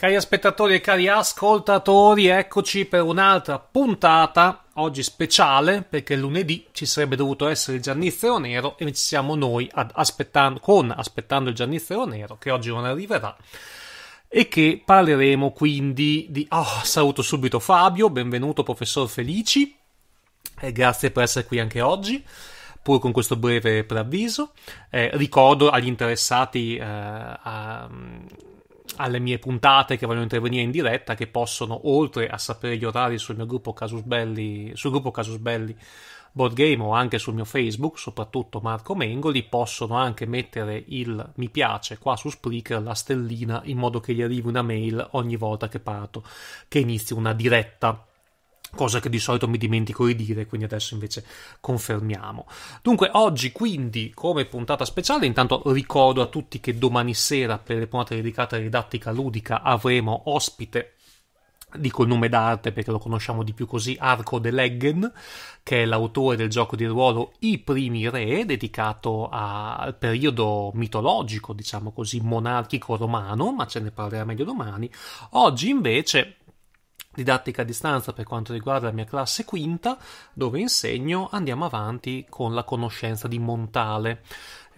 Cari aspettatori e cari ascoltatori, eccoci per un'altra puntata, oggi speciale, perché lunedì ci sarebbe dovuto essere il giannizzero nero e ci siamo noi ad aspettando, con Aspettando il giannizzero nero, che oggi non arriverà, e che parleremo quindi di... Oh, saluto subito Fabio, benvenuto professor Felici, e eh, grazie per essere qui anche oggi pur con questo breve preavviso. Eh, ricordo agli interessati eh, a, alle mie puntate che vogliono intervenire in diretta, che possono, oltre a sapere gli orari sul mio gruppo Casus Belli, sul gruppo Casus Belli Board Game o anche sul mio Facebook, soprattutto Marco Mengoli, possono anche mettere il mi piace qua su Spreaker, la stellina, in modo che gli arrivi una mail ogni volta che parto, che inizio una diretta cosa che di solito mi dimentico di dire, quindi adesso invece confermiamo. Dunque, oggi quindi, come puntata speciale, intanto ricordo a tutti che domani sera per le puntate dedicate alla didattica ludica avremo ospite dico il nome d'arte perché lo conosciamo di più così, Arco de Leggen, che è l'autore del gioco di ruolo I Primi Re, dedicato al periodo mitologico, diciamo così, monarchico romano, ma ce ne parlerà meglio domani. Oggi invece didattica a distanza per quanto riguarda la mia classe quinta, dove insegno, andiamo avanti con la conoscenza di Montale.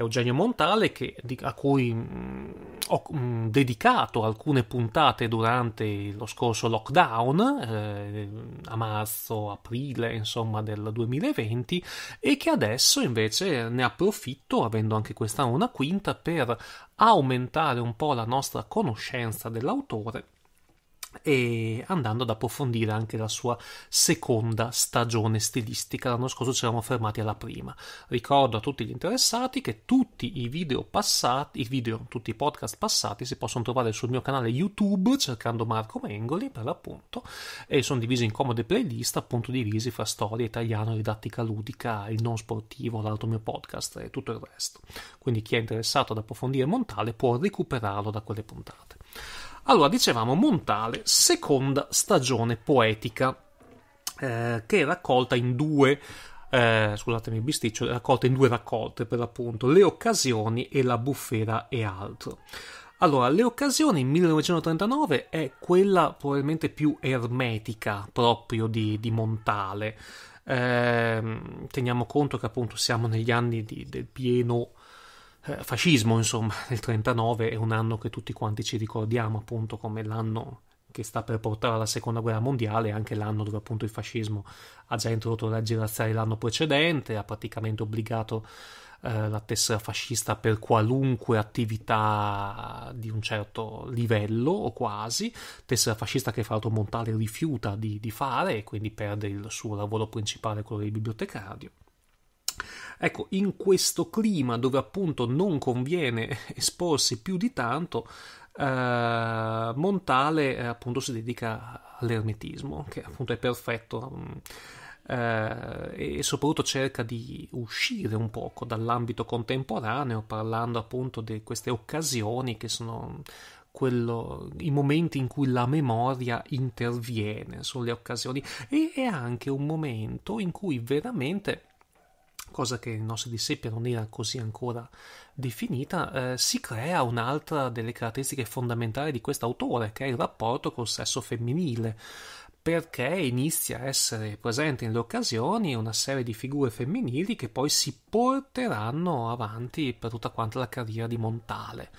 Eugenio Montale, che, di, a cui mh, mm, ho mh, mm, dedicato alcune puntate durante lo scorso lockdown, eh, a marzo, aprile, insomma, del 2020, e che adesso invece ne approfitto, avendo anche quest'anno una quinta, per aumentare un po' la nostra conoscenza dell'autore e andando ad approfondire anche la sua seconda stagione stilistica. L'anno scorso ci eravamo fermati alla prima. Ricordo a tutti gli interessati che tutti i video passati, i video, tutti i podcast passati si possono trovare sul mio canale YouTube cercando Marco Mengoli per l'appunto e sono divisi in comode playlist appunto divisi fra storia, italiana, didattica ludica, il non sportivo, l'altro mio podcast e tutto il resto. Quindi chi è interessato ad approfondire e montare può recuperarlo da quelle puntate. Allora, dicevamo Montale, seconda stagione poetica, eh, che è raccolta in due eh, scusatemi il bisticcio, raccolta in due raccolte per l'appunto, Le occasioni e La bufera e altro. Allora, Le occasioni 1939 è quella probabilmente più ermetica proprio di, di Montale. Eh, teniamo conto che appunto siamo negli anni di, del pieno eh, fascismo, insomma, del 39 è un anno che tutti quanti ci ricordiamo appunto come l'anno che sta per portare alla seconda guerra mondiale, anche l'anno dove appunto il fascismo ha già introdotto la girazzaia l'anno precedente, ha praticamente obbligato eh, la tessera fascista per qualunque attività di un certo livello o quasi, tessera fascista che fra l'altro Montale rifiuta di, di fare e quindi perde il suo lavoro principale, quello di bibliotecario. Ecco, in questo clima dove appunto non conviene esporsi più di tanto, eh, Montale eh, appunto si dedica all'ermetismo, che appunto è perfetto. Mh, mm, eh, e soprattutto cerca di uscire un poco dall'ambito contemporaneo parlando appunto di queste occasioni che sono quello, i momenti in cui la memoria interviene, sono le occasioni e è anche un momento in cui veramente cosa che in nostra disseppia non era così ancora definita, eh, si crea un'altra delle caratteristiche fondamentali di quest'autore, che è il rapporto col sesso femminile, perché inizia a essere presente nelle occasioni una serie di figure femminili che poi si porteranno avanti per tutta quanta la carriera di Montale.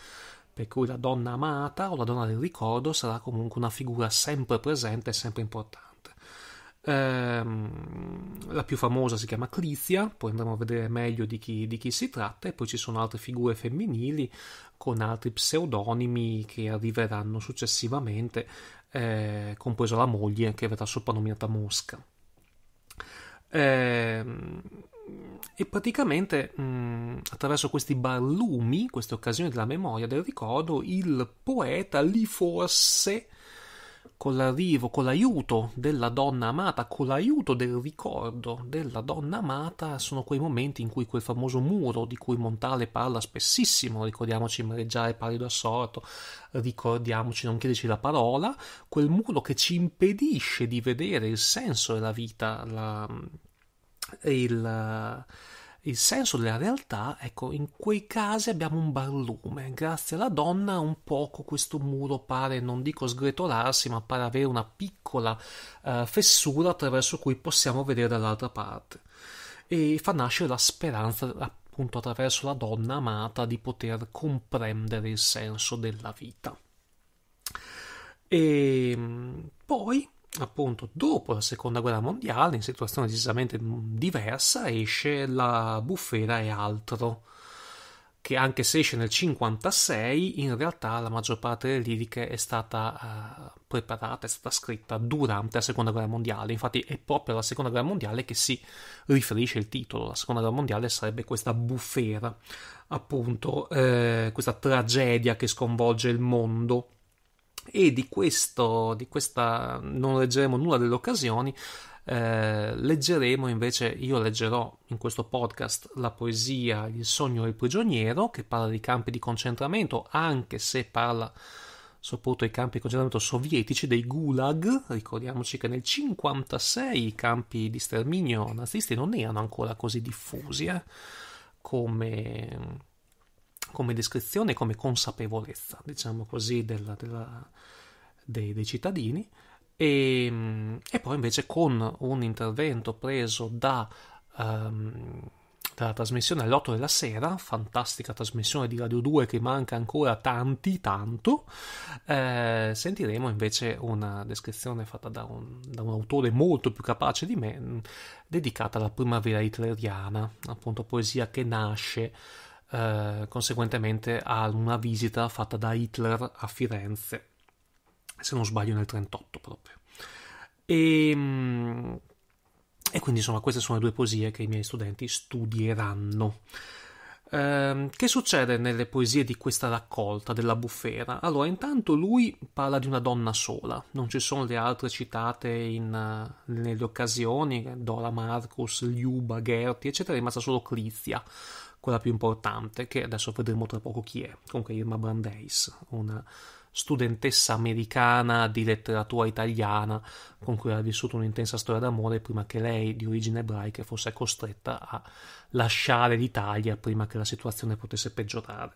Per cui la donna amata o la donna del ricordo sarà comunque una figura sempre presente e sempre importante. Ehm, la più famosa si chiama Crizia, poi andremo a vedere meglio di chi, di chi si tratta, e poi ci sono altre figure femminili con altri pseudonimi che arriveranno successivamente, eh, compresa la moglie che verrà soprannominata Mosca. Ehm, e praticamente mh, mm, attraverso questi barlumi, queste occasioni della memoria, del ricordo, il poeta lì forse con l'arrivo, con l'aiuto della donna amata, con l'aiuto del ricordo della donna amata, sono quei momenti in cui quel famoso muro di cui Montale parla spessissimo, ricordiamoci mareggiare pallido assorto, ricordiamoci non chiederci la parola, quel muro che ci impedisce di vedere il senso della vita, la, il il senso della realtà, ecco, in quei casi abbiamo un barlume. Grazie alla donna un poco questo muro pare, non dico sgretolarsi, ma pare avere una piccola eh, fessura attraverso cui possiamo vedere dall'altra parte. E fa nascere la speranza, appunto, attraverso la donna amata di poter comprendere il senso della vita. E ehm, poi appunto dopo la seconda guerra mondiale, in situazione decisamente mm, diversa, esce la bufera e altro, che anche se esce nel 1956, in realtà la maggior parte delle liriche è stata uh, preparata, è stata scritta durante la seconda guerra mondiale, infatti è proprio alla seconda guerra mondiale che si riferisce il titolo, la seconda guerra mondiale sarebbe questa bufera, appunto eh, questa tragedia che sconvolge il mondo e di, questo, di questa non leggeremo nulla delle occasioni, eh, leggeremo invece, io leggerò in questo podcast la poesia Il sogno del prigioniero che parla di campi di concentramento, anche se parla soprattutto ai campi di concentramento sovietici, dei gulag, ricordiamoci che nel 1956 i campi di sterminio nazisti non erano ancora così diffusi eh, come come descrizione, come consapevolezza, diciamo così, della, della, dei, dei, cittadini, e, ehm, e, poi invece con un intervento preso da, um, dalla trasmissione alle 8 della sera, fantastica trasmissione di Radio 2 che manca ancora tanti, tanto, eh, sentiremo invece una descrizione fatta da un, da un, autore molto più capace di me, dedicata alla primavera hitleriana, appunto poesia che nasce eh, conseguentemente a una visita fatta da Hitler a Firenze, se non sbaglio nel 38 proprio. E, ehm, e quindi insomma queste sono le due poesie che i miei studenti studieranno. Ehm, che succede nelle poesie di questa raccolta della bufera? Allora, intanto lui parla di una donna sola, non ci sono le altre citate in, nelle occasioni, Dora Marcus, Liuba, Gerti, eccetera, è rimasta solo Crizia, quella più importante, che adesso vedremo tra poco chi è, comunque Irma Brandeis, una studentessa americana di letteratura italiana con cui ha vissuto un'intensa storia d'amore prima che lei, di origine ebraica, fosse costretta a lasciare l'Italia prima che la situazione potesse peggiorare.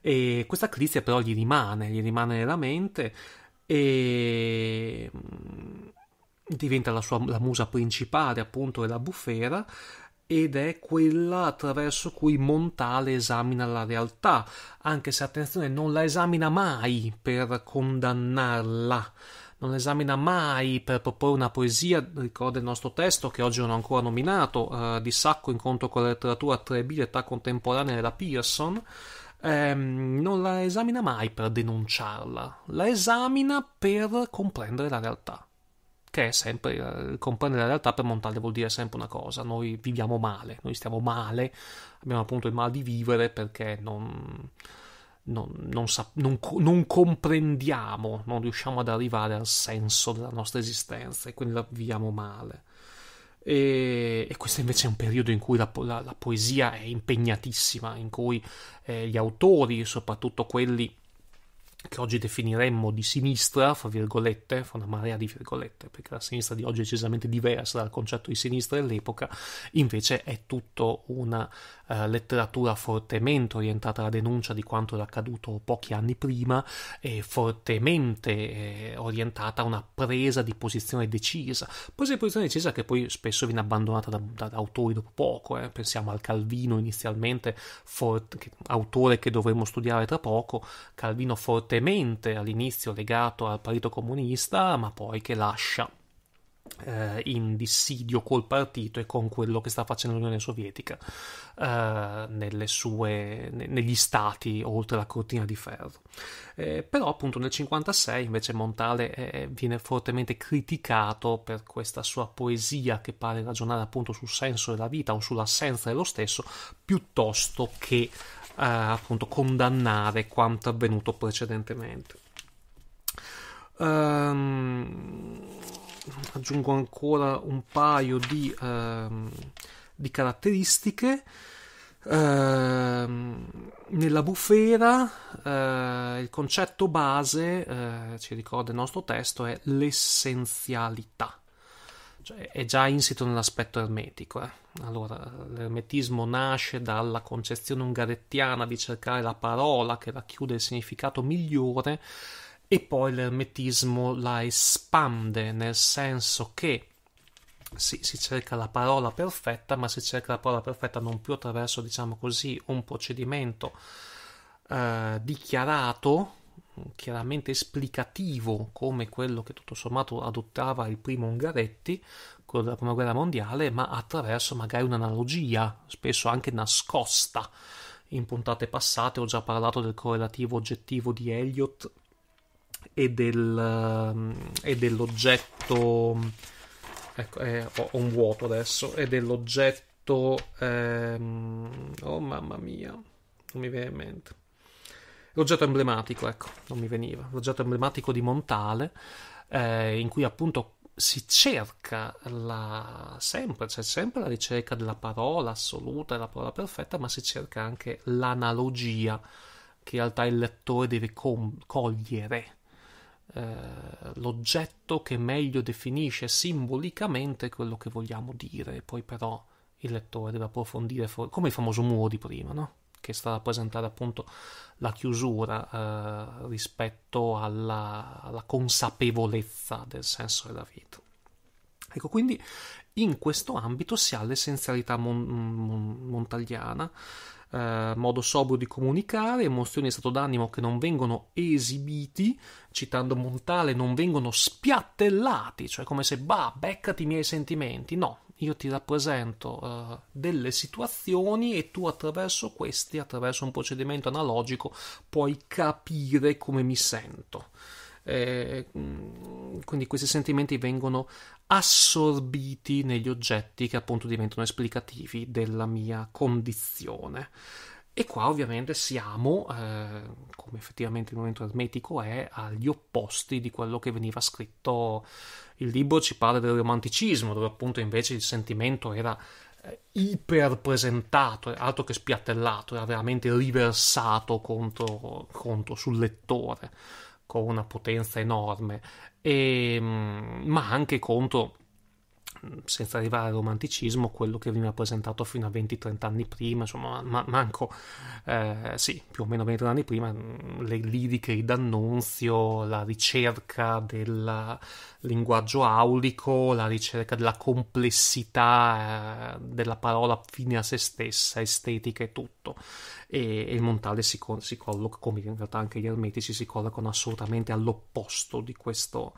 E questa crizia però gli rimane, gli rimane nella mente e mm, diventa la sua la musa principale appunto della bufera ed è quella attraverso cui Montale esamina la realtà, anche se attenzione non la esamina mai per condannarla, non esamina mai per proporre una poesia, ricorda il nostro testo che oggi non ho ancora nominato, eh, di Sacco Incontro con la letteratura 3B, età contemporanea della Pearson, eh, non la esamina mai per denunciarla, la esamina per comprendere la realtà perché è sempre eh, comprendere la realtà per montare vuol dire sempre una cosa, noi viviamo male, noi stiamo male, abbiamo appunto il mal di vivere perché non, non, non, sa, non, non, comprendiamo, non riusciamo ad arrivare al senso della nostra esistenza e quindi la viviamo male. E, e questo invece è un periodo in cui la, la, la poesia è impegnatissima, in cui eh, gli autori, soprattutto quelli che oggi definiremmo di sinistra, fra virgolette, fra una marea di virgolette, perché la sinistra di oggi è decisamente diversa dal concetto di sinistra dell'epoca, invece è tutto una eh, letteratura fortemente orientata alla denuncia di quanto era accaduto pochi anni prima e fortemente eh, orientata a una presa di posizione decisa, presa di posizione decisa che poi spesso viene abbandonata da, da, da autori dopo poco, eh. pensiamo al Calvino inizialmente, for- che, autore che dovremmo studiare tra poco, Calvino fortemente all'inizio legato al partito comunista, ma poi che lascia eh, in dissidio col partito e con quello che sta facendo l'Unione Sovietica eh, sue, ne, negli stati oltre la cortina di ferro. Eh, però appunto nel 1956 invece Montale eh, viene fortemente criticato per questa sua poesia che pare ragionare appunto sul senso della vita o sull'assenza dello stesso piuttosto che eh, appunto condannare quanto avvenuto precedentemente. Um, aggiungo ancora un paio di, ehm, di caratteristiche. Ehm, nella bufera eh, il concetto base, eh, ci ricorda il nostro testo, è l'essenzialità. Cioè, è già insito nell'aspetto ermetico. Eh. Allora, l'ermetismo nasce dalla concezione ungarettiana di cercare la parola che racchiude il significato migliore e poi l'ermetismo la espande nel senso che sì, si cerca la parola perfetta, ma si cerca la parola perfetta non più attraverso, diciamo così, un procedimento eh, dichiarato, chiaramente esplicativo, come quello che tutto sommato adottava il primo Ungaretti, quello della prima guerra mondiale, ma attraverso magari un'analogia, spesso anche nascosta. In puntate passate ho già parlato del correlativo oggettivo di Eliot e, del, um, e dell'oggetto. Ecco, eh, ho, ho, un vuoto adesso. E dell'oggetto. Ehm, oh mamma mia, non mi viene in mente. L'oggetto emblematico, ecco, non mi veniva. L'oggetto emblematico di Montale, eh, in cui appunto si cerca la, sempre, c'è sempre la ricerca della parola assoluta della parola perfetta, ma si cerca anche l'analogia che in realtà il lettore deve com- cogliere eh, l'oggetto che meglio definisce simbolicamente quello che vogliamo dire, poi però il lettore deve approfondire, for- come il famoso muro di prima, no? che sta a rappresentare appunto la chiusura eh, rispetto alla, alla consapevolezza del senso della vita. Ecco, quindi in questo ambito si ha l'essenzialità mon- montagliana eh, modo sobrio di comunicare, emozioni e stato d'animo che non vengono esibiti, citando Montale, non vengono spiattellati, cioè come se, bah, beccati i miei sentimenti. No, io ti rappresento uh, delle situazioni e tu attraverso questi, attraverso un procedimento analogico, puoi capire come mi sento. Eh, mm, quindi questi sentimenti vengono assorbiti negli oggetti che appunto diventano esplicativi della mia condizione. E qua ovviamente siamo, eh, come effettivamente il momento ermetico è, agli opposti di quello che veniva scritto. Il libro ci parla del romanticismo, dove appunto invece il sentimento era eh, iperpresentato, altro che spiattellato, era veramente riversato contro, contro sul lettore con una potenza enorme e, ehm, ma anche conto senza arrivare al romanticismo, quello che veniva presentato fino a 20-30 anni prima, insomma, ma, manco, eh, sì, più o meno 20 anni prima, mm, le liriche di D'Annunzio, la ricerca del linguaggio aulico, la ricerca della complessità eh, della parola fine a se stessa, estetica e tutto. E, e il Montale si, con, si colloca, come in realtà anche gli ermetici, si collocano assolutamente all'opposto di questo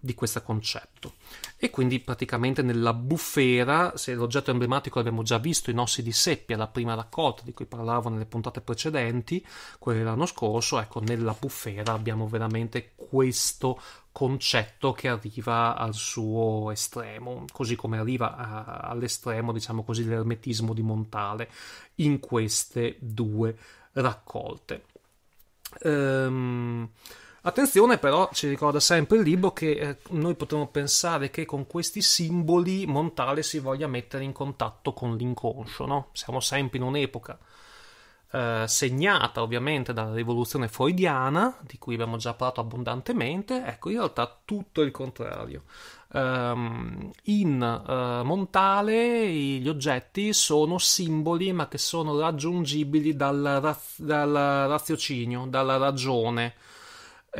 di questo concetto. E quindi praticamente nella bufera, se l'oggetto emblematico l'abbiamo già visto, i nossi di seppia, la prima raccolta di cui parlavo nelle puntate precedenti, quelle dell'anno scorso, ecco, nella bufera abbiamo veramente questo concetto che arriva al suo estremo, così come arriva a, all'estremo, diciamo così, l'ermetismo di Montale in queste due raccolte. Ehm, Attenzione però, ci ricorda sempre il libro che eh, noi potremmo pensare che con questi simboli Montale si voglia mettere in contatto con l'inconscio, no? Siamo sempre in un'epoca eh, segnata ovviamente dalla rivoluzione freudiana, di cui abbiamo già parlato abbondantemente, ecco in realtà tutto il contrario. Um, in uh, Montale gli oggetti sono simboli ma che sono raggiungibili dal, raz- dal raziocinio, dalla ragione.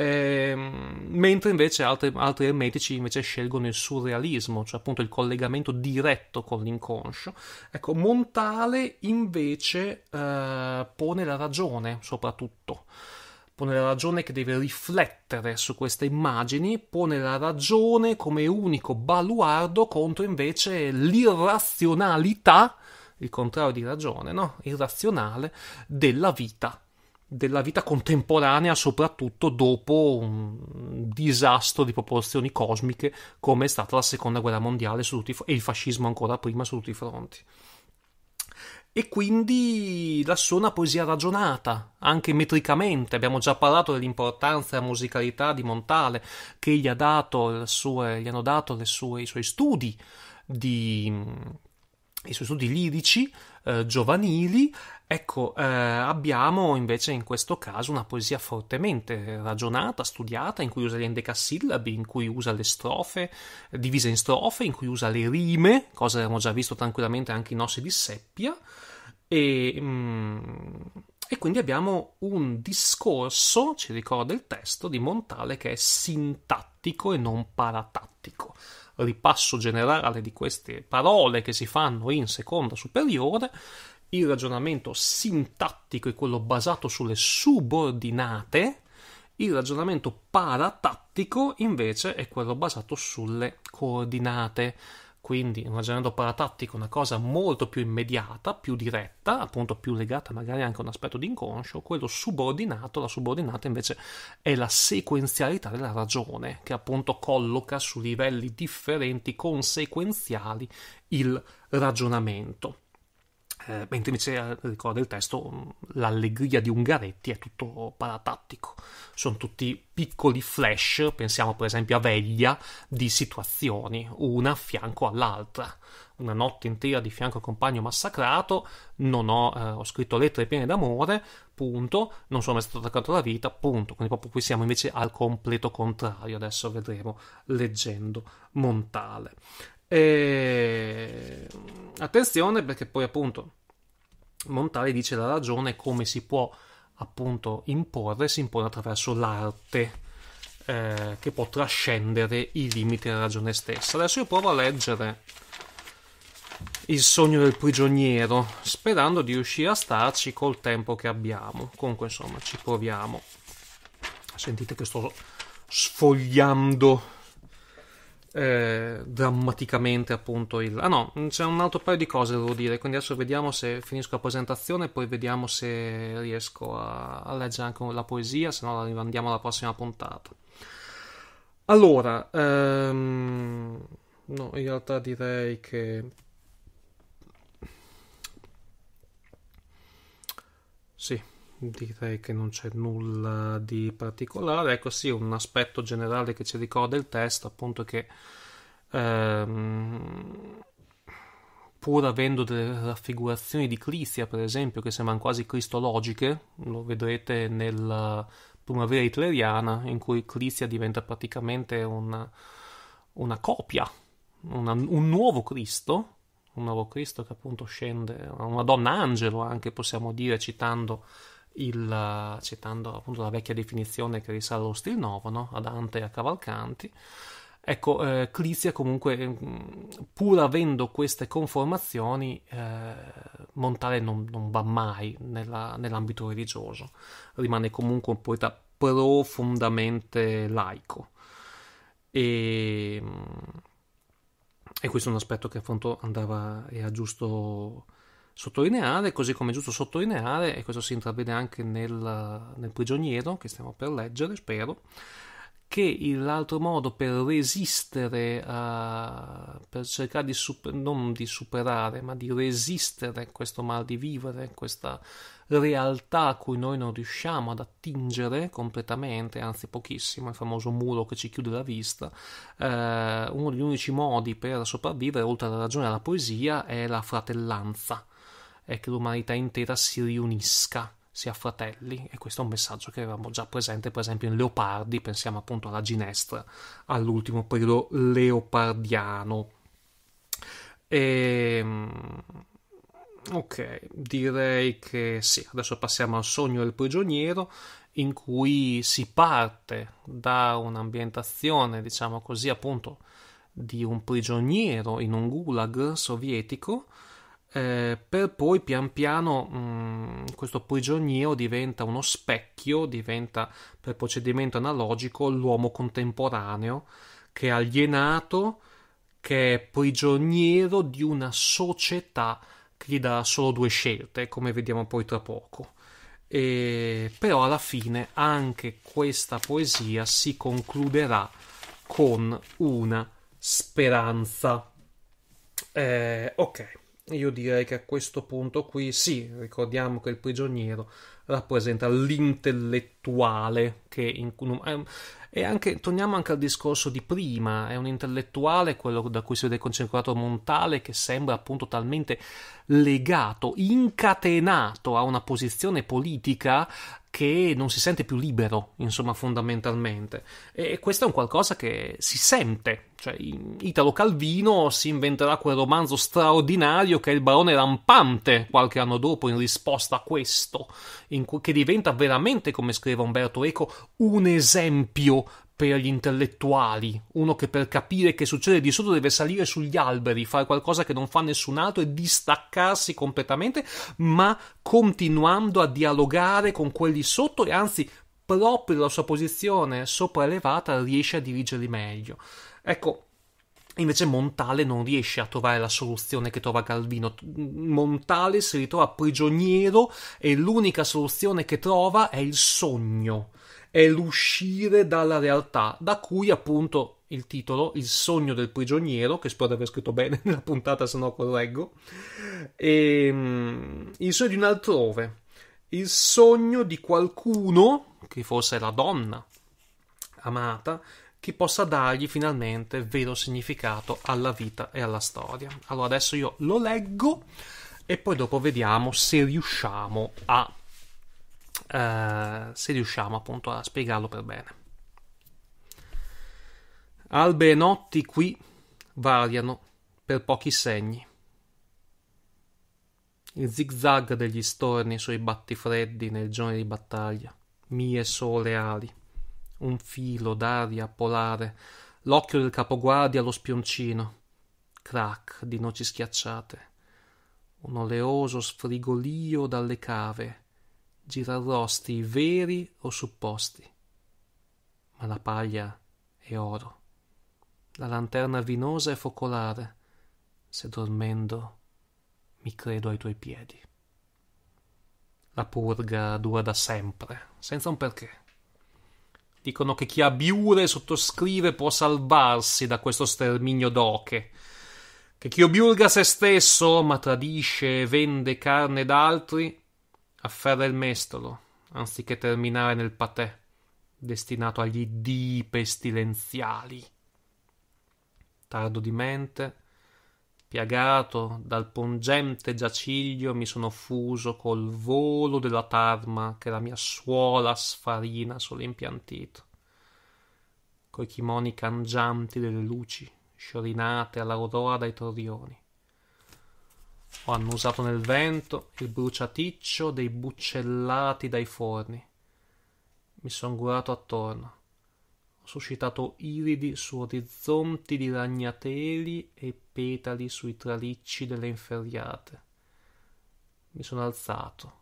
Ehm, mentre invece altri, altri ermetici invece scelgono il surrealismo, cioè appunto il collegamento diretto con l'inconscio. Ecco, Montale invece eh, pone la ragione soprattutto pone la ragione che deve riflettere su queste immagini, pone la ragione come unico baluardo contro invece l'irrazionalità, il contrario di ragione, no? irrazionale, della vita della vita contemporanea, soprattutto dopo un disastro di proporzioni cosmiche come è stata la seconda guerra mondiale tutti, e il fascismo ancora prima su tutti i fronti. E quindi la sua una poesia ragionata, anche metricamente. Abbiamo già parlato dell'importanza e della musicalità di Montale che gli, sue, gli hanno dato sue, i suoi studi di, i suoi studi lirici eh, giovanili. Ecco, eh, abbiamo invece in questo caso una poesia fortemente ragionata, studiata, in cui usa gli endecasillabi, in cui usa le strofe, divise in strofe, in cui usa le rime, cosa che abbiamo già visto tranquillamente anche in Ossi di Seppia, e, mm, e quindi abbiamo un discorso, ci ricorda il testo, di Montale che è sintattico e non paratattico ripasso generale di queste parole che si fanno in seconda superiore, il ragionamento sintattico è quello basato sulle subordinate, il ragionamento paratattico invece è quello basato sulle coordinate quindi un ragionamento paratattico, una cosa molto più immediata, più diretta, appunto più legata magari anche a un aspetto di inconscio, quello subordinato, la subordinata invece è la sequenzialità della ragione, che appunto colloca su livelli differenti, conseguenziali, il ragionamento. Eh, mentre invece eh, ricorda il testo l'allegria di Ungaretti è tutto paratattico, sono tutti piccoli flash, pensiamo per esempio a veglia, di situazioni, una a fianco all'altra. Una notte intera di fianco al compagno massacrato, non ho, eh, ho scritto lettere piene d'amore, punto, non sono mai stato attaccato alla vita, punto. Quindi proprio qui siamo invece al completo contrario, adesso vedremo leggendo Montale. E... Attenzione perché poi appunto Montale dice la ragione come si può appunto imporre, si impone attraverso l'arte eh, che può trascendere i limiti della ragione stessa. Adesso io provo a leggere il sogno del prigioniero, sperando di riuscire a starci col tempo che abbiamo. Comunque, insomma, ci proviamo. Sentite che sto sfogliando eh, drammaticamente appunto il... Ah no, c'è un altro paio di cose devo dire, quindi adesso vediamo se finisco la presentazione e poi vediamo se riesco a, a leggere anche la poesia, se no la rimandiamo alla prossima puntata. Allora, ehm... no, in realtà direi che... Sì direi che non c'è nulla di particolare. Ecco sì, un aspetto generale che ci ricorda il testo, appunto che ehm, pur avendo delle raffigurazioni di Cristia, per esempio, che sembrano quasi cristologiche, lo vedrete nella primavera hitleriana, in cui Cristia diventa praticamente una, una copia, una, un nuovo Cristo, un nuovo Cristo che appunto scende, una donna angelo anche possiamo dire, citando il, citando appunto la vecchia definizione che risale allo stil novo, no? a Dante e a Cavalcanti, Ecco, eh, Clizia comunque, mm, pur avendo queste conformazioni, eh, Montale non, non, va mai nella, nell'ambito religioso, rimane comunque un poeta profondamente laico. E, mm, e questo è un aspetto che appunto andava, era giusto sottolineare, così come è giusto sottolineare, e questo si intravede anche nel, nel prigioniero che stiamo per leggere, spero, che l'altro modo per resistere, uh, per cercare di super, non di superare, ma di resistere questo mal di vivere, questa realtà a cui noi non riusciamo ad attingere completamente, anzi pochissimo, il famoso muro che ci chiude la vista, uh, uno degli unici modi per sopravvivere, oltre alla ragione e alla poesia, è la fratellanza è che l'umanità intera si riunisca, sia fratelli, e questo è un messaggio che avevamo già presente, per esempio, in Leopardi, pensiamo appunto alla ginestra, all'ultimo periodo leopardiano. E... Ehm, ok, direi che sì. Adesso passiamo al sogno del prigioniero, in cui si parte da un'ambientazione, diciamo così, appunto, di un prigioniero in un gulag sovietico eh, per poi pian piano mh, mm, questo prigioniero diventa uno specchio, diventa per procedimento analogico l'uomo contemporaneo che è alienato, che è prigioniero di una società che gli dà solo due scelte, come vediamo poi tra poco. E, però alla fine anche questa poesia si concluderà con una speranza. Eh, ok. Io direi che a questo punto qui sì, ricordiamo che il prigioniero rappresenta l'intelletto intellettuale che in, ehm, e anche, torniamo anche al discorso di prima, è un intellettuale, quello da cui si vede concentrato Montale, che sembra appunto talmente legato, incatenato a una posizione politica che non si sente più libero, insomma, fondamentalmente. E questo è un qualcosa che si sente. Cioè, Italo Calvino si inventerà quel romanzo straordinario che è Il barone rampante, qualche anno dopo, in risposta a questo, cui, che diventa veramente, come scrive scriveva Umberto Eco, un esempio per gli intellettuali, uno che per capire che succede di sotto deve salire sugli alberi, fare qualcosa che non fa nessun altro e distaccarsi completamente, ma continuando a dialogare con quelli sotto e anzi proprio la sua posizione sopraelevata riesce a dirigerli meglio. Ecco, Invece Montale non riesce a trovare la soluzione che trova Calvino. Montale si ritrova prigioniero e l'unica soluzione che trova è il sogno, è l'uscire dalla realtà, da cui appunto il titolo Il sogno del prigioniero, che spero di aver scritto bene nella puntata, se no correggo, e, ehm, il sogno di un altrove, il sogno di qualcuno, che forse è la donna amata, che possa dargli finalmente vero significato alla vita e alla storia. Allora adesso io lo leggo e poi dopo vediamo se riusciamo a eh, se riusciamo appunto a spiegarlo per bene. Albe e notti qui variano per pochi segni. Il zigzag degli storni sui battifreddi nel giorno di battaglia, mie sole ali un filo d'aria polare, l'occhio del capoguardia allo spioncino, crack di noci schiacciate, un oleoso sfrigolio dalle cave, girarrosti veri o supposti. Ma la paglia è oro, la lanterna vinosa è focolare, se dormendo mi credo ai tuoi piedi. La purga dura da sempre, senza un perché. Dicono che chi ha biure sottoscrive può salvarsi da questo sterminio d'oche. Che chi obiurga se stesso, ma tradisce e vende carne d'altri, afferra il mestolo, anziché terminare nel patè, destinato agli dii pestilenziali. Tardo di mente, Piagato dal pungente giaciglio mi sono fuso col volo della tarma che la mia suola sfarina sull'impiantito. Coi chimoni cangianti delle luci, sciorinate all'aurora dai torrioni. Ho annusato nel vento il bruciaticcio dei buccellati dai forni. Mi son gurato attorno suscitato iridi su orizzonti di ragnateli e petali sui tralicci delle inferriate. Mi sono alzato.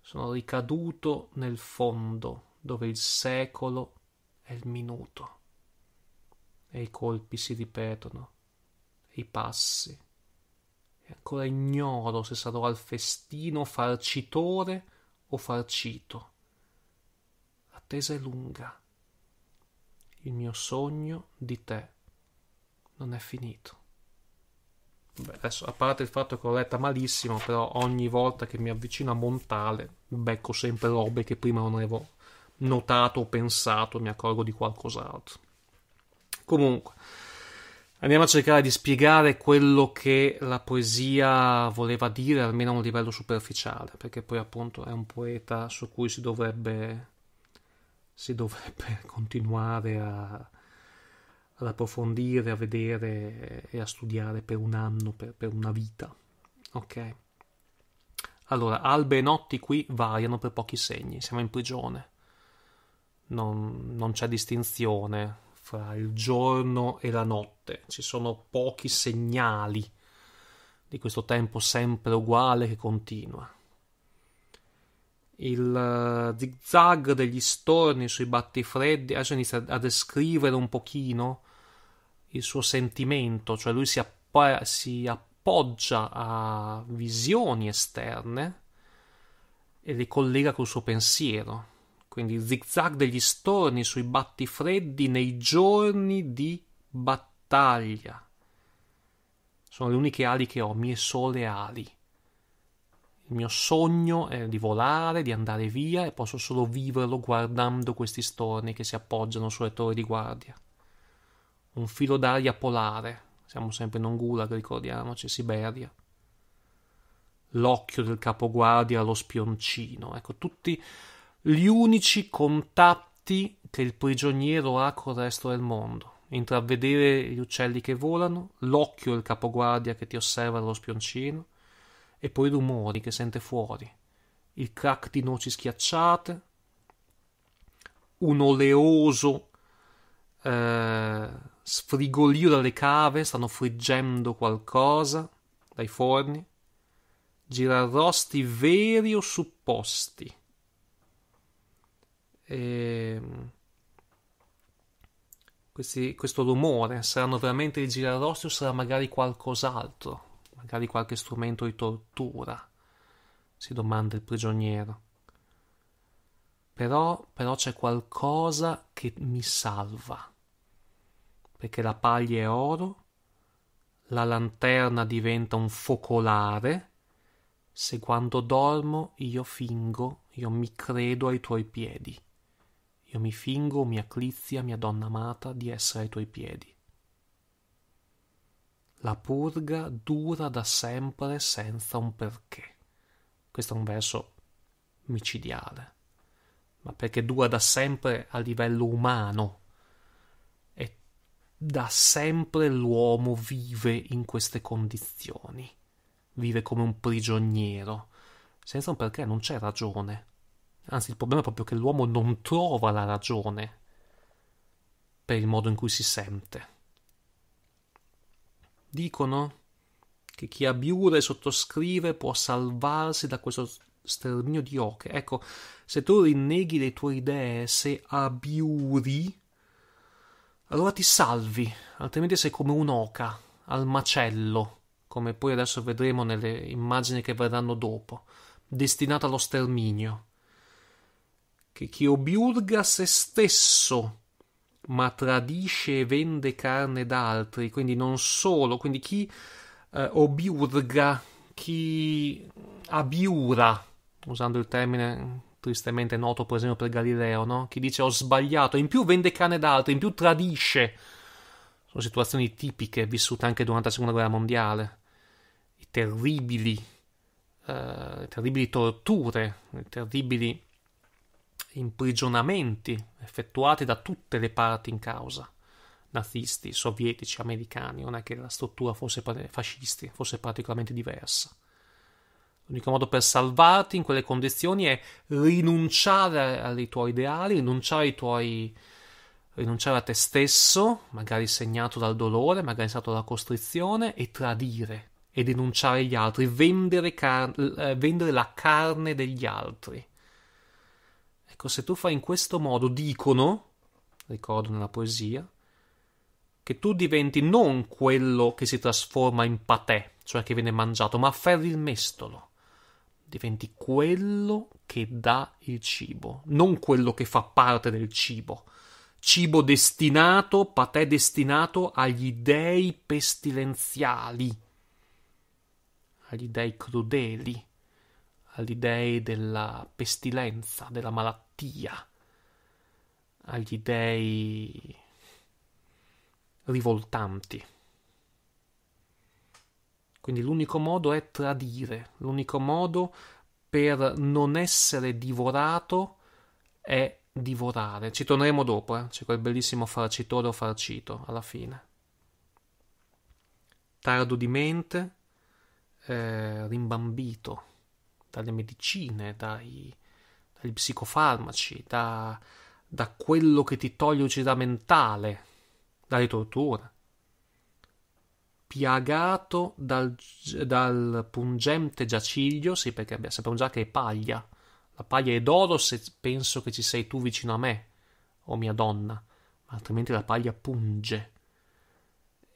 Sono ricaduto nel fondo dove il secolo è il minuto. E i colpi si ripetono, e i passi. E ancora ignoro se sarò al festino farcitore o farcito. L'attesa è lunga. Il mio sogno di te non è finito. Beh, adesso, a parte il fatto che l'ho letta malissimo, però ogni volta che mi avvicino a Montale becco sempre robe che prima non avevo notato o pensato, mi accorgo di qualcos'altro. Comunque, andiamo a cercare di spiegare quello che la poesia voleva dire, almeno a un livello superficiale, perché poi appunto è un poeta su cui si dovrebbe, si dovrebbe continuare a, ad approfondire, a vedere e a studiare per un anno, per, per una vita. Ok? Allora, albe e notti qui variano per pochi segni, siamo in prigione. Non, non, c'è distinzione fra il giorno e la notte, ci sono pochi segnali di questo tempo sempre uguale che continua. Il eh, zigzag degli storni sui batti freddi, adesso inizio a descrivere un pochino il suo sentimento, cioè lui si, app- si appoggia a visioni esterne e le collega col suo pensiero. Quindi zigzag degli storni sui batti freddi nei giorni di battaglia. Sono le uniche ali che ho, mie sole ali. Il mio sogno è di volare, di andare via e posso solo viverlo guardando questi storni che si appoggiano sulle torri di guardia un filo d'aria polare. Siamo sempre in un gulag, ricordiamoci, Siberia. L'occhio del capoguardia allo spioncino. Ecco, tutti gli unici contatti che il prigioniero ha col resto del mondo. Intravedere gli uccelli che volano, l'occhio del capoguardia che ti osserva dallo spioncino, e poi i rumori che sente fuori, il crack di noci schiacciate, un oleoso eh, sfrigolio dalle cave, stanno friggendo qualcosa dai forni. Girarrosti veri o supposti. E... Ehm, questi, questo rumore saranno veramente i girarrosti o sarà magari qualcos'altro, magari qualche strumento di tortura, si domanda il prigioniero. Però, però c'è qualcosa che mi salva perché la paglia è oro, la lanterna diventa un focolare, se quando dormo io fingo, io mi credo ai tuoi piedi, io mi fingo, mia clizia, mia donna amata, di essere ai tuoi piedi. La purga dura da sempre senza un perché. Questo è un verso micidiale, ma perché dura da sempre a livello umano, da sempre l'uomo vive in queste condizioni, vive come un prigioniero, senza un perché, non c'è ragione. Anzi, il problema è proprio che l'uomo non trova la ragione per il modo in cui si sente. Dicono che chi ha biure e sottoscrive può salvarsi da questo sterminio di oche. Ecco, se tu rinneghi le tue idee, se abiuri, allora ti salvi, altrimenti sei come un'oca al macello, come poi adesso vedremo nelle immagini che verranno dopo, destinata allo sterminio. Che chi obiurga se stesso, ma tradisce e vende carne d'altri, quindi non solo, quindi chi eh, obiurga, chi abiura, usando il termine tristemente noto per esempio per Galileo, no? chi dice ho sbagliato, in più vende cane d'altri, in più tradisce. Sono situazioni tipiche vissute anche durante la seconda guerra mondiale, i terribili, eh, le terribili torture, i terribili imprigionamenti effettuati da tutte le parti in causa, nazisti, sovietici, americani, non è che la struttura fosse fascisti fosse particolarmente diversa. L'unico modo per salvarti in quelle condizioni è rinunciare ai tuoi ideali, rinunciare ai tuoi rinunciare a te stesso, magari segnato dal dolore, magari stato dalla costrizione, e tradire e denunciare gli altri, vendere, car- eh, vendere, la carne degli altri. Ecco, se tu fai in questo modo, dicono, ricordo nella poesia, che tu diventi non quello che si trasforma in patè, cioè che viene mangiato, ma afferri il mestolo diventi quello che dà il cibo, non quello che fa parte del cibo. Cibo destinato, patè destinato agli dei pestilenziali, agli dei crudeli, agli dei della pestilenza, della malattia, agli dei rivoltanti. Quindi l'unico modo è tradire, l'unico modo per non essere divorato è divorare. Ci torneremo dopo, eh? c'è quel bellissimo farcitore o farcito alla fine. Tardo di mente, eh, rimbambito dalle medicine, dai, dagli psicofarmaci, da, da quello che ti toglie lucidità mentale, dalle torture piagato dal, dal pungente giaciglio, sì perché beh, sappiamo già che è paglia, la paglia è d'oro se penso che ci sei tu vicino a me, o mia donna, ma altrimenti la paglia punge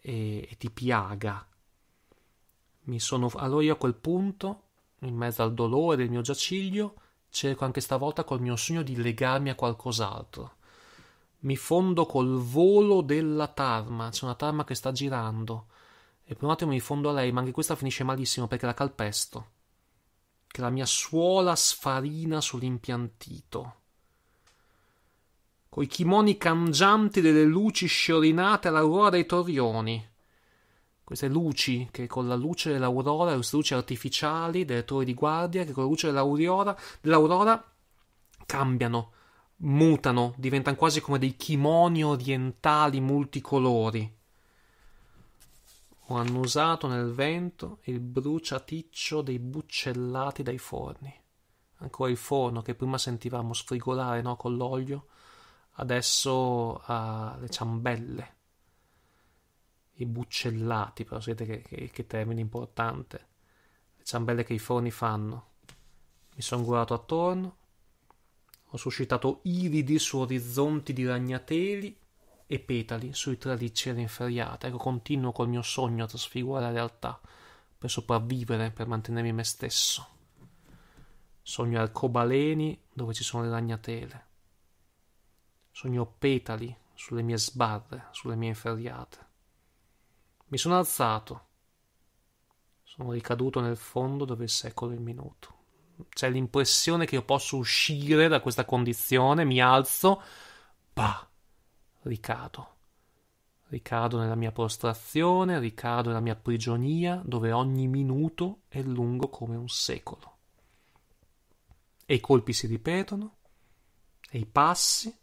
e, e ti piaga. Mi sono, allora io a quel punto, in mezzo al dolore del mio giaciglio, cerco anche stavolta col mio sogno di legarmi a qualcos'altro mi fondo col volo della tarma, c'è una tarma che sta girando, e per un attimo mi fondo a lei, ma anche questa finisce malissimo perché la calpesto. Che la mia suola sfarina sull'impiantito. Coi chimoni cangianti delle luci sciorinate all'aurora dei torrioni. Queste luci che con la luce dell'aurora, queste luci artificiali delle torri di guardia, che con la luce dell'aurora, dell'aurora cambiano, mutano, diventano quasi come dei chimoni orientali multicolori ho annusato nel vento il bruciaticcio dei buccellati dai forni. Ancora il forno che prima sentivamo sfrigolare no, con l'olio, adesso ha le ciambelle. I buccellati, però sapete che, che, che termine importante. Le ciambelle che i forni fanno. Mi sono guardato attorno, ho suscitato iridi su orizzonti di ragnateli e petali sui tralicci all'inferriata. Ecco, continuo col mio sogno a trasfigurare la realtà, per sopravvivere, per mantenermi me stesso. Sogno arcobaleni dove ci sono le ragnatele. Sogno petali sulle mie sbarre, sulle mie inferriate. Mi sono alzato. Sono ricaduto nel fondo dove il secolo è il minuto. C'è l'impressione che io posso uscire da questa condizione, mi alzo, bah, ricado. Ricado nella mia prostrazione, ricado nella mia prigionia, dove ogni minuto è lungo come un secolo. E i colpi si ripetono, e i passi,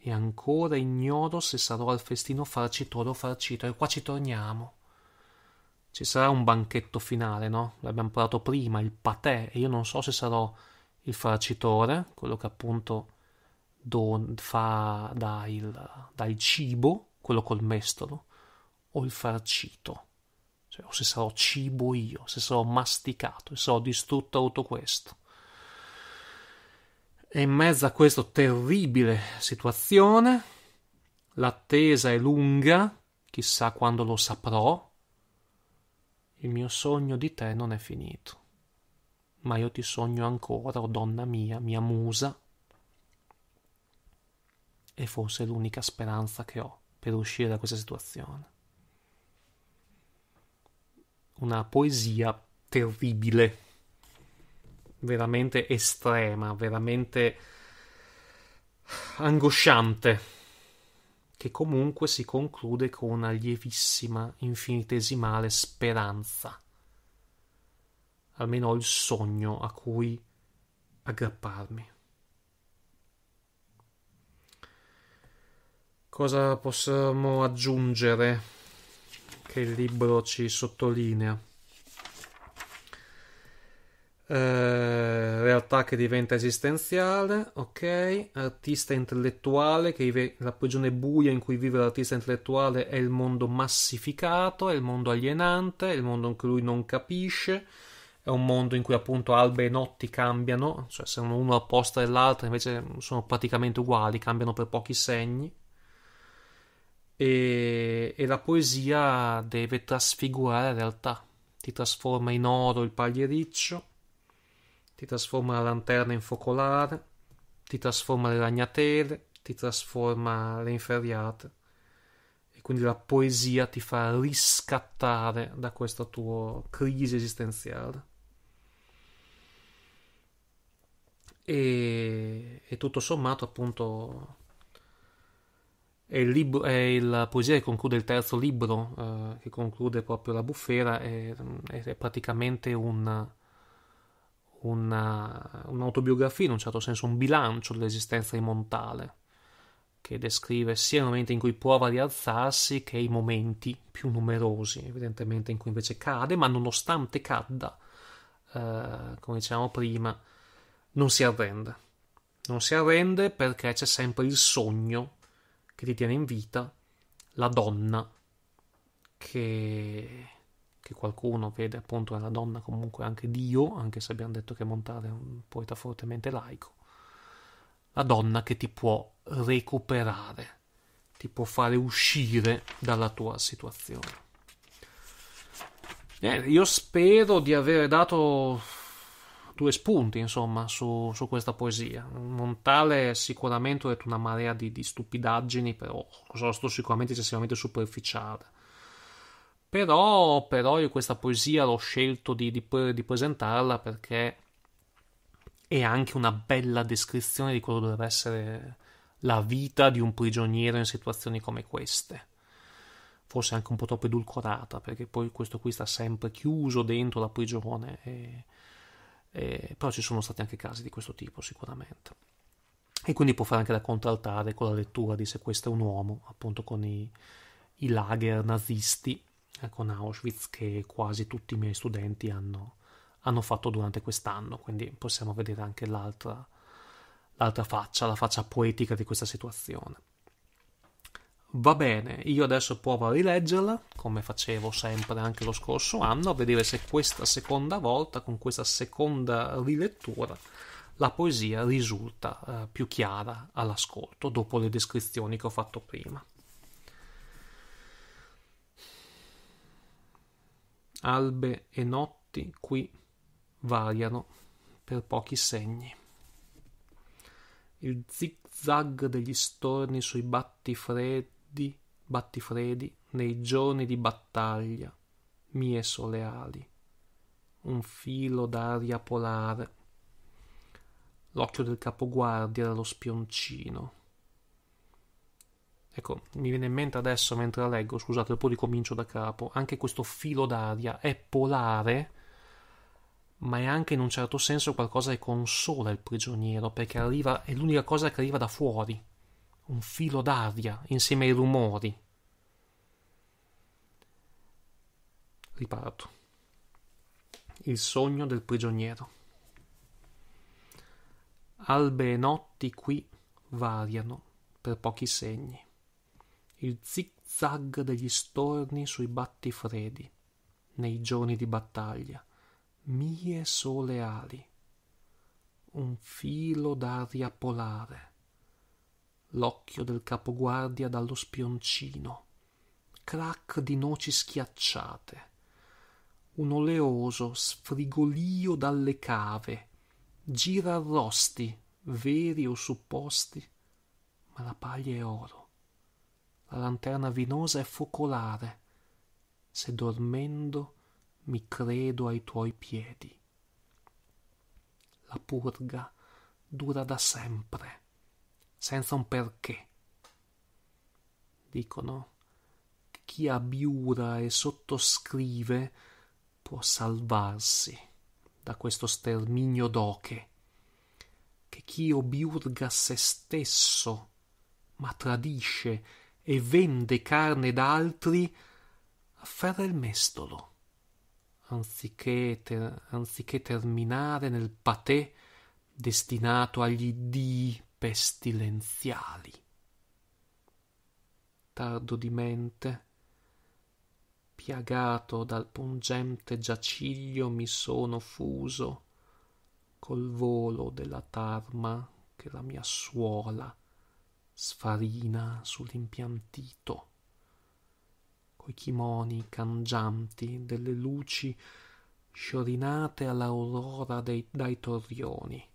e ancora ignoro se sarò al festino farcitore o farcito, e qua ci torniamo. Ci sarà un banchetto finale, no? L'abbiamo parlato prima, il patè, e io non so se sarò il farcitore, quello che appunto don, fa dà il, dà cibo, quello col mestolo, o il farcito, cioè, o se sarò cibo io, se sarò masticato, se sarò distrutto tutto questo. E in mezzo a questa terribile situazione, l'attesa è lunga, chissà quando lo saprò, il mio sogno di te non è finito. Ma io ti sogno ancora, o oh donna mia, mia musa, è forse l'unica speranza che ho per uscire da questa situazione. Una poesia terribile, veramente estrema, veramente angosciante, che comunque si conclude con una lievissima, infinitesimale speranza. Almeno ho il sogno a cui aggrapparmi. Cosa possiamo aggiungere che il libro ci sottolinea? Eh, realtà che diventa esistenziale, ok, artista intellettuale, che vive, la prigione buia in cui vive l'artista intellettuale è il mondo massificato, è il mondo alienante, è il mondo in cui lui non capisce, è un mondo in cui appunto alba e notti cambiano, cioè sono uno apposta dell'altro, invece sono praticamente uguali, cambiano per pochi segni e, e la poesia deve trasfigurare la realtà, ti trasforma in oro il pagliericcio, ti trasforma la lanterna in focolare, ti trasforma le ragnatele, ti trasforma le inferriate e quindi la poesia ti fa riscattare da questa tua crisi esistenziale. E, e tutto sommato appunto è, lib- è la poesia che conclude il terzo libro, eh, che conclude proprio la bufera, è, è praticamente un, una, eh, un'autobiografia, in un certo senso un bilancio dell'esistenza di Montale, che descrive sia i momenti in cui prova a rialzarsi che i momenti più numerosi, evidentemente in cui invece cade, ma nonostante cadda, eh, come dicevamo prima, non si arrende. Non si arrende perché c'è sempre il sogno che ti tiene in vita, la donna che, che qualcuno vede appunto nella donna comunque anche Dio, anche se abbiamo detto che Montale è un poeta fortemente laico, la donna che ti può recuperare, ti può fare uscire dalla tua situazione. Eh, io spero di aver dato due spunti, insomma, su, su questa poesia. Montale sicuramente ho detto una marea di, di stupidaggini, però Sosto sicuramente eccessivamente superficiale. Però, però io questa poesia l'ho scelto di, di, di presentarla perché è anche una bella descrizione di quello che dovrebbe essere la vita di un prigioniero in situazioni come queste forse anche un po' troppo edulcorata, perché poi questo qui sta sempre chiuso dentro la prigione e, eh, però ci sono stati anche casi di questo tipo sicuramente. E quindi può fare anche da contraltare con la lettura di Se questo è un uomo, appunto con i, i lager nazisti, eh, con Auschwitz, che quasi tutti i miei studenti hanno, hanno fatto durante quest'anno, quindi possiamo vedere anche l'altra, l'altra faccia, la faccia poetica di questa situazione. Va bene, io adesso provo a rileggerla, come facevo sempre anche lo scorso anno, a vedere se questa seconda volta, con questa seconda rilettura, la poesia risulta eh, più chiara all'ascolto, dopo le descrizioni che ho fatto prima. Albe e notti qui variano per pochi segni. Il zigzag degli storni sui batti freddi freddi, battifredi, nei giorni di battaglia, mie soleali. Un filo d'aria polare. L'occhio del capoguardia dallo spioncino. Ecco, mi viene in mente adesso mentre la leggo, scusate, poi ricomincio da capo, anche questo filo d'aria è polare, ma è anche in un certo senso qualcosa che consola il prigioniero, perché arriva, è l'unica cosa che arriva da fuori un filo d'aria insieme ai rumori. Riparto. Il sogno del prigioniero. Albe e notti qui variano per pochi segni. Il zig-zag degli storni sui batti freddi, nei giorni di battaglia, mie sole ali, un filo d'aria polare l'occhio del capoguardia dallo spioncino crac di noci schiacciate un oleoso sfrigolio dalle cave girarrosti veri o supposti ma la paglia è oro la lanterna vinosa è focolare se dormendo mi credo ai tuoi piedi la purga dura da sempre senza un perché. Dicono che chi abiura e sottoscrive può salvarsi da questo sterminio d'oche, che chi obiurga se stesso, ma tradisce e vende carne d'altri, afferra il mestolo, anziché, ter- anziché terminare nel patè destinato agli dii pestilenziali. Tardo di mente, piagato dal pungente giaciglio, mi sono fuso col volo della tarma che la mia suola sfarina sull'impiantito, coi chimoni cangianti delle luci sciorinate all'aurora dei, dai torrioni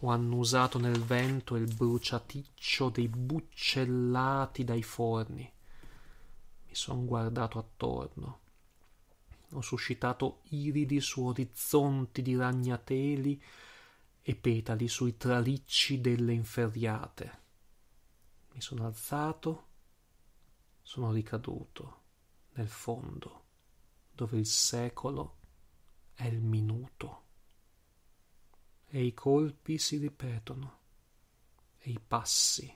o annusato nel vento il bruciaticcio dei buccellati dai forni. Mi son guardato attorno. Ho suscitato iridi su orizzonti di ragnateli e petali sui tralicci delle inferriate. Mi sono alzato, sono ricaduto nel fondo, dove il secolo è il minuto e i colpi si ripetono e i passi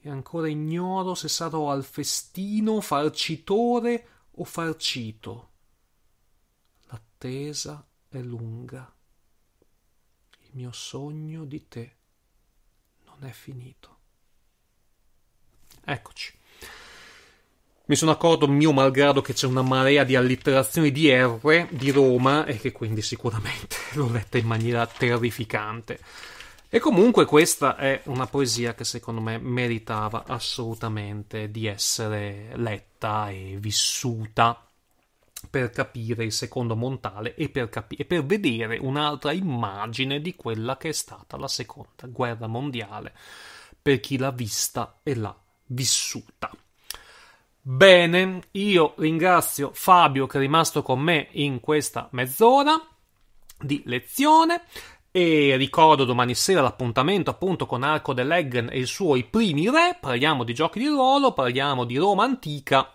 e ancora ignoro se sarò al festino farcitore o farcito l'attesa è lunga il mio sogno di te non è finito eccoci mi sono accorto, mio malgrado, che c'è una marea di allitterazioni di R di Roma e che quindi sicuramente l'ho letta in maniera terrificante. E comunque questa è una poesia che secondo me meritava assolutamente di essere letta e vissuta per capire il secondo Montale e per, capi- e per vedere un'altra immagine di quella che è stata la seconda guerra mondiale per chi l'ha vista e l'ha vissuta. Bene, io ringrazio Fabio che è rimasto con me in questa mezz'ora di lezione e ricordo domani sera l'appuntamento appunto con Arco de Leggen e i suoi primi re, parliamo di giochi di ruolo, parliamo di Roma antica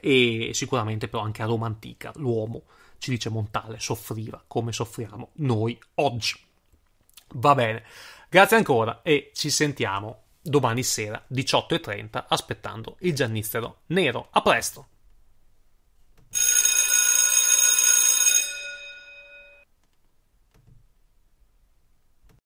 e sicuramente però anche a Roma antica l'uomo, ci dice Montale, soffriva come soffriamo noi oggi. Va bene, grazie ancora e ci sentiamo domani sera 18.30 aspettando il giannizzero nero. A presto!